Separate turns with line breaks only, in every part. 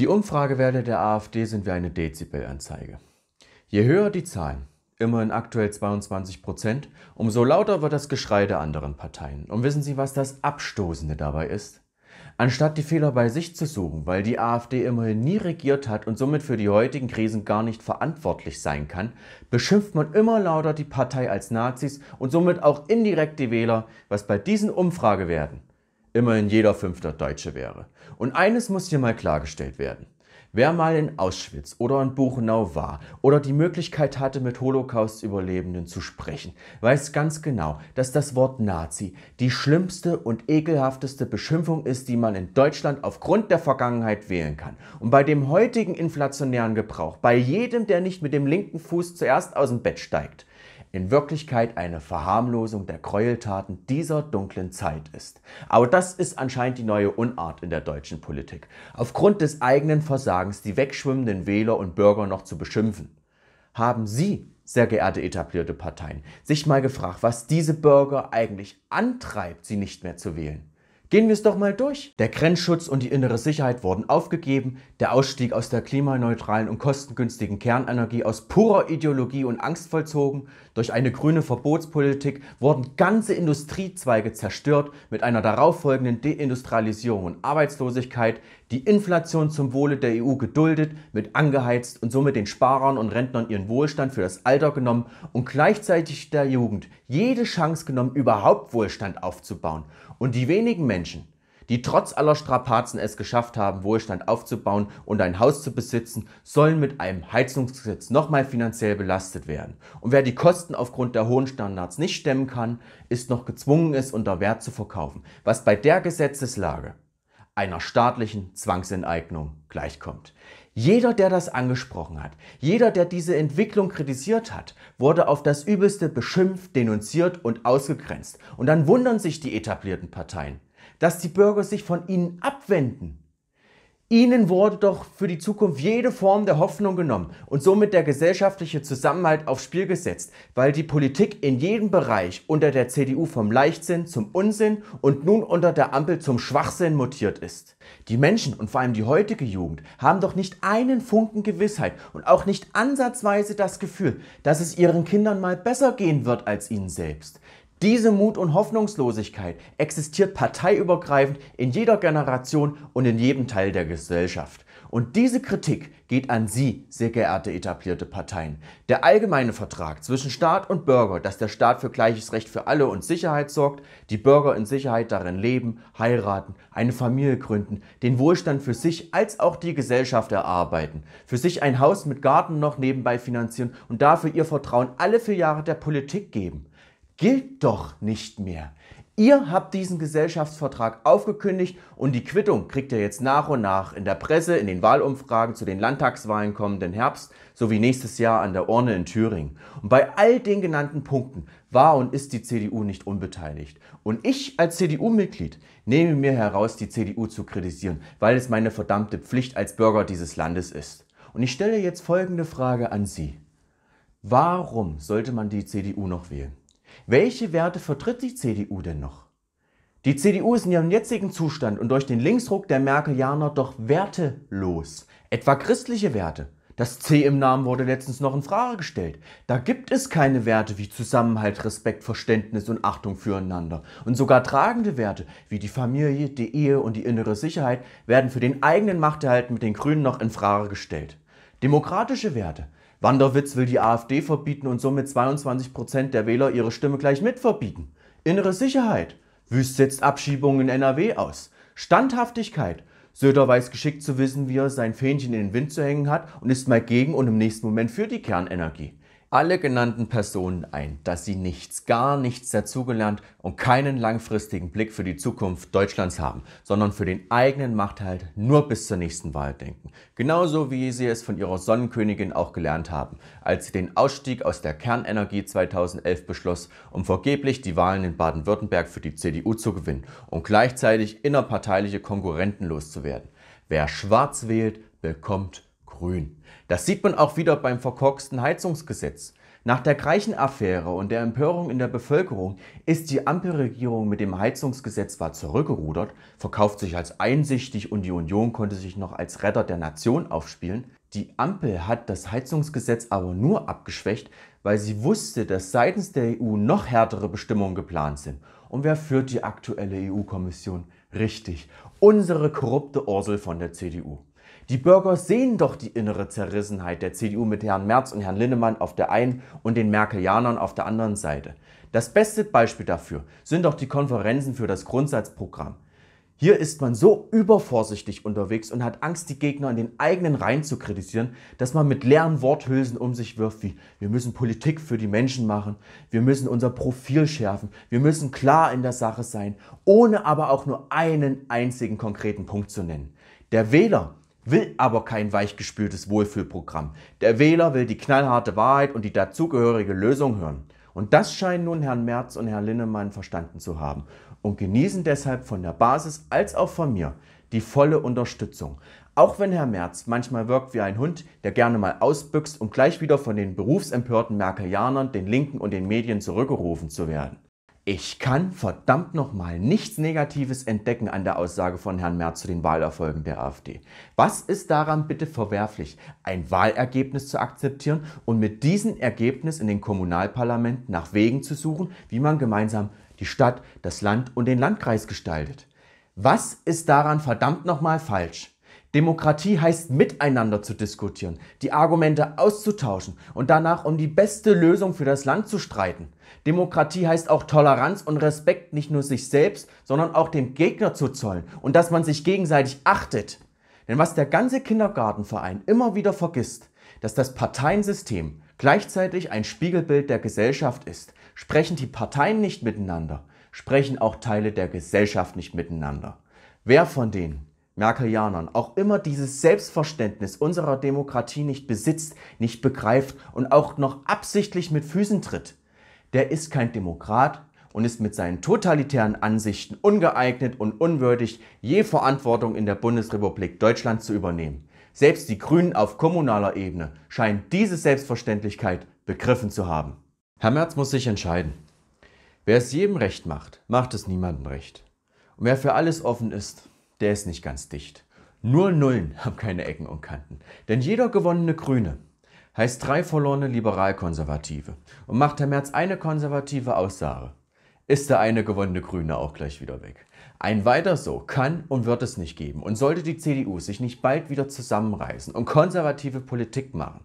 Die Umfragewerte der AfD sind wie eine Dezibelanzeige. Je höher die Zahlen, immerhin aktuell 22 Prozent, umso lauter wird das Geschrei der anderen Parteien. Und wissen Sie, was das Abstoßende dabei ist? Anstatt die Fehler bei sich zu suchen, weil die AfD immerhin nie regiert hat und somit für die heutigen Krisen gar nicht verantwortlich sein kann, beschimpft man immer lauter die Partei als Nazis und somit auch indirekt die Wähler, was bei diesen Umfragewerten immerhin jeder fünfte Deutsche wäre. Und eines muss hier mal klargestellt werden. Wer mal in Auschwitz oder in Buchenau war oder die Möglichkeit hatte, mit Holocaust-Überlebenden zu sprechen, weiß ganz genau, dass das Wort Nazi die schlimmste und ekelhafteste Beschimpfung ist, die man in Deutschland aufgrund der Vergangenheit wählen kann. Und bei dem heutigen inflationären Gebrauch, bei jedem, der nicht mit dem linken Fuß zuerst aus dem Bett steigt, in Wirklichkeit eine Verharmlosung der Gräueltaten dieser dunklen Zeit ist. Aber das ist anscheinend die neue Unart in der deutschen Politik, aufgrund des eigenen Versagens die wegschwimmenden Wähler und Bürger noch zu beschimpfen. Haben Sie, sehr geehrte etablierte Parteien, sich mal gefragt, was diese Bürger eigentlich antreibt, sie nicht mehr zu wählen? Gehen wir es doch mal durch. Der Grenzschutz und die innere Sicherheit wurden aufgegeben, der Ausstieg aus der klimaneutralen und kostengünstigen Kernenergie aus purer Ideologie und Angst vollzogen, durch eine grüne Verbotspolitik wurden ganze Industriezweige zerstört mit einer darauffolgenden Deindustrialisierung und Arbeitslosigkeit, die Inflation zum Wohle der EU geduldet, mit angeheizt und somit den Sparern und Rentnern ihren Wohlstand für das Alter genommen und gleichzeitig der Jugend jede Chance genommen, überhaupt Wohlstand aufzubauen und die wenigen Menschen, die trotz aller Strapazen es geschafft haben, Wohlstand aufzubauen und ein Haus zu besitzen, sollen mit einem Heizungsgesetz nochmal finanziell belastet werden. Und wer die Kosten aufgrund der hohen Standards nicht stemmen kann, ist noch gezwungen, es unter Wert zu verkaufen, was bei der Gesetzeslage einer staatlichen Zwangsenteignung gleichkommt. Jeder, der das angesprochen hat, jeder, der diese Entwicklung kritisiert hat, wurde auf das Übelste beschimpft, denunziert und ausgegrenzt. Und dann wundern sich die etablierten Parteien, dass die Bürger sich von ihnen abwenden. Ihnen wurde doch für die Zukunft jede Form der Hoffnung genommen und somit der gesellschaftliche Zusammenhalt aufs Spiel gesetzt, weil die Politik in jedem Bereich unter der CDU vom Leichtsinn zum Unsinn und nun unter der Ampel zum Schwachsinn mutiert ist. Die Menschen und vor allem die heutige Jugend haben doch nicht einen Funken Gewissheit und auch nicht ansatzweise das Gefühl, dass es ihren Kindern mal besser gehen wird als ihnen selbst. Diese Mut und Hoffnungslosigkeit existiert parteiübergreifend in jeder Generation und in jedem Teil der Gesellschaft. Und diese Kritik geht an Sie, sehr geehrte etablierte Parteien. Der allgemeine Vertrag zwischen Staat und Bürger, dass der Staat für gleiches Recht für alle und Sicherheit sorgt, die Bürger in Sicherheit darin leben, heiraten, eine Familie gründen, den Wohlstand für sich als auch die Gesellschaft erarbeiten, für sich ein Haus mit Garten noch nebenbei finanzieren und dafür ihr Vertrauen alle vier Jahre der Politik geben gilt doch nicht mehr. Ihr habt diesen Gesellschaftsvertrag aufgekündigt und die Quittung kriegt ihr jetzt nach und nach in der Presse, in den Wahlumfragen zu den Landtagswahlen kommenden Herbst sowie nächstes Jahr an der Urne in Thüringen. Und bei all den genannten Punkten war und ist die CDU nicht unbeteiligt. Und ich als CDU-Mitglied nehme mir heraus, die CDU zu kritisieren, weil es meine verdammte Pflicht als Bürger dieses Landes ist. Und ich stelle jetzt folgende Frage an Sie. Warum sollte man die CDU noch wählen? Welche Werte vertritt die CDU denn noch? Die CDU ist in ihrem jetzigen Zustand und durch den Linksruck der Merkelianer doch wertelos, etwa christliche Werte. Das C im Namen wurde letztens noch in Frage gestellt. Da gibt es keine Werte wie Zusammenhalt, Respekt, Verständnis und Achtung füreinander. Und sogar tragende Werte wie die Familie, die Ehe und die innere Sicherheit werden für den eigenen Machterhalt mit den Grünen noch in Frage gestellt. Demokratische Werte Wanderwitz will die AfD verbieten und somit 22 der Wähler ihre Stimme gleich mitverbieten. Innere Sicherheit. Wüst setzt Abschiebungen in NRW aus. Standhaftigkeit. Söder weiß geschickt zu wissen, wie er sein Fähnchen in den Wind zu hängen hat und ist mal gegen und im nächsten Moment für die Kernenergie alle genannten Personen ein, dass sie nichts, gar nichts dazugelernt und keinen langfristigen Blick für die Zukunft Deutschlands haben, sondern für den eigenen Machthalt nur bis zur nächsten Wahl denken. Genauso wie sie es von ihrer Sonnenkönigin auch gelernt haben, als sie den Ausstieg aus der Kernenergie 2011 beschloss, um vergeblich die Wahlen in Baden-Württemberg für die CDU zu gewinnen und gleichzeitig innerparteiliche Konkurrenten loszuwerden. Wer schwarz wählt, bekommt grün. Das sieht man auch wieder beim verkorksten Heizungsgesetz. Nach der Greichen-Affäre und der Empörung in der Bevölkerung ist die Ampelregierung mit dem Heizungsgesetz zwar zurückgerudert, verkauft sich als einsichtig und die Union konnte sich noch als Retter der Nation aufspielen. Die Ampel hat das Heizungsgesetz aber nur abgeschwächt, weil sie wusste, dass seitens der EU noch härtere Bestimmungen geplant sind. Und wer führt die aktuelle EU-Kommission? Richtig, unsere korrupte Ursel von der CDU. Die Bürger sehen doch die innere Zerrissenheit der CDU mit Herrn Merz und Herrn Linnemann auf der einen und den Merkelianern auf der anderen Seite. Das beste Beispiel dafür sind doch die Konferenzen für das Grundsatzprogramm. Hier ist man so übervorsichtig unterwegs und hat Angst, die Gegner in den eigenen Reihen zu kritisieren, dass man mit leeren Worthülsen um sich wirft, wie wir müssen Politik für die Menschen machen, wir müssen unser Profil schärfen, wir müssen klar in der Sache sein, ohne aber auch nur einen einzigen konkreten Punkt zu nennen. Der Wähler will aber kein weichgespültes Wohlfühlprogramm. Der Wähler will die knallharte Wahrheit und die dazugehörige Lösung hören. Und das scheinen nun Herrn Merz und Herr Linnemann verstanden zu haben und genießen deshalb von der Basis als auch von mir die volle Unterstützung. Auch wenn Herr Merz manchmal wirkt wie ein Hund, der gerne mal ausbüchst, um gleich wieder von den berufsempörten Merkelianern, den Linken und den Medien zurückgerufen zu werden. Ich kann verdammt nochmal nichts Negatives entdecken an der Aussage von Herrn Merz zu den Wahlerfolgen der AfD. Was ist daran bitte verwerflich, ein Wahlergebnis zu akzeptieren und mit diesem Ergebnis in den Kommunalparlamenten nach Wegen zu suchen, wie man gemeinsam die Stadt, das Land und den Landkreis gestaltet? Was ist daran verdammt nochmal falsch? Demokratie heißt miteinander zu diskutieren, die Argumente auszutauschen und danach um die beste Lösung für das Land zu streiten. Demokratie heißt auch Toleranz und Respekt nicht nur sich selbst, sondern auch dem Gegner zu zollen und dass man sich gegenseitig achtet. Denn was der ganze Kindergartenverein immer wieder vergisst, dass das Parteiensystem gleichzeitig ein Spiegelbild der Gesellschaft ist. Sprechen die Parteien nicht miteinander, sprechen auch Teile der Gesellschaft nicht miteinander. Wer von denen Merkelianern auch immer dieses Selbstverständnis unserer Demokratie nicht besitzt, nicht begreift und auch noch absichtlich mit Füßen tritt, der ist kein Demokrat und ist mit seinen totalitären Ansichten ungeeignet und unwürdig, je Verantwortung in der Bundesrepublik Deutschland zu übernehmen. Selbst die Grünen auf kommunaler Ebene scheinen diese Selbstverständlichkeit begriffen zu haben. Herr Merz muss sich entscheiden. Wer es jedem recht macht, macht es niemandem recht. Und wer für alles offen ist, der ist nicht ganz dicht. Nur Nullen haben keine Ecken und Kanten. Denn jeder gewonnene Grüne heißt drei verlorene Liberalkonservative. Und macht Herr Merz eine konservative Aussage, ist der eine gewonnene Grüne auch gleich wieder weg. Ein weiter so kann und wird es nicht geben. Und sollte die CDU sich nicht bald wieder zusammenreißen und konservative Politik machen,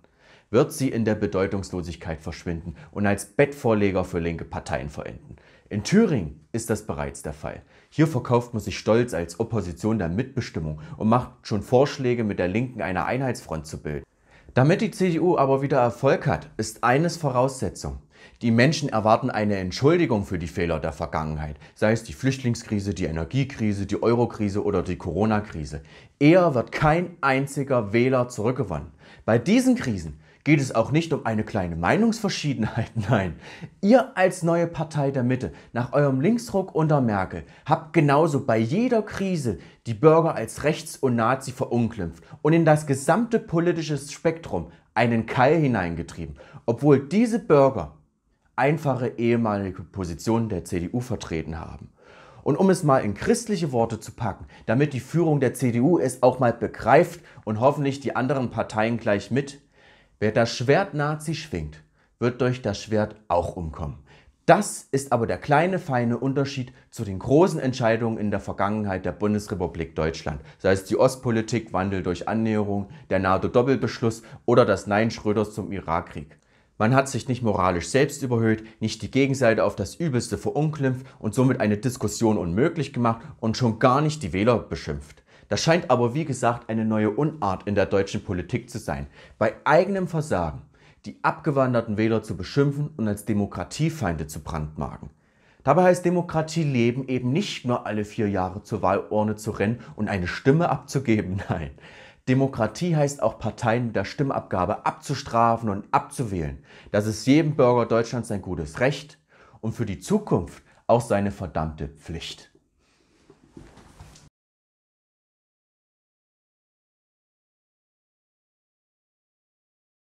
wird sie in der Bedeutungslosigkeit verschwinden und als Bettvorleger für linke Parteien verenden. In Thüringen ist das bereits der Fall. Hier verkauft man sich stolz als Opposition der Mitbestimmung und macht schon Vorschläge, mit der Linken eine Einheitsfront zu bilden. Damit die CDU aber wieder Erfolg hat, ist eines Voraussetzung. Die Menschen erwarten eine Entschuldigung für die Fehler der Vergangenheit, sei es die Flüchtlingskrise, die Energiekrise, die Eurokrise oder die Corona-Krise. Eher wird kein einziger Wähler zurückgewonnen. Bei diesen Krisen geht es auch nicht um eine kleine Meinungsverschiedenheit, nein. Ihr als neue Partei der Mitte, nach eurem Linksruck unter Merkel, habt genauso bei jeder Krise die Bürger als rechts und Nazi verunglimpft und in das gesamte politische Spektrum einen Keil hineingetrieben, obwohl diese Bürger einfache ehemalige Positionen der CDU vertreten haben. Und um es mal in christliche Worte zu packen, damit die Führung der CDU es auch mal begreift und hoffentlich die anderen Parteien gleich mit, Wer das Schwert Nazi schwingt, wird durch das Schwert auch umkommen. Das ist aber der kleine feine Unterschied zu den großen Entscheidungen in der Vergangenheit der Bundesrepublik Deutschland, sei es die Ostpolitik, Wandel durch Annäherung, der NATO-Doppelbeschluss oder das Nein Schröders zum Irakkrieg. Man hat sich nicht moralisch selbst überhöht, nicht die Gegenseite auf das Übelste verunglimpft und somit eine Diskussion unmöglich gemacht und schon gar nicht die Wähler beschimpft. Das scheint aber, wie gesagt, eine neue Unart in der deutschen Politik zu sein. Bei eigenem Versagen die abgewanderten Wähler zu beschimpfen und als Demokratiefeinde zu brandmarken. Dabei heißt Demokratie leben eben nicht nur alle vier Jahre zur Wahlurne zu rennen und eine Stimme abzugeben, nein. Demokratie heißt auch Parteien mit der Stimmabgabe abzustrafen und abzuwählen. Das ist jedem Bürger Deutschlands sein gutes Recht und für die Zukunft auch seine verdammte Pflicht.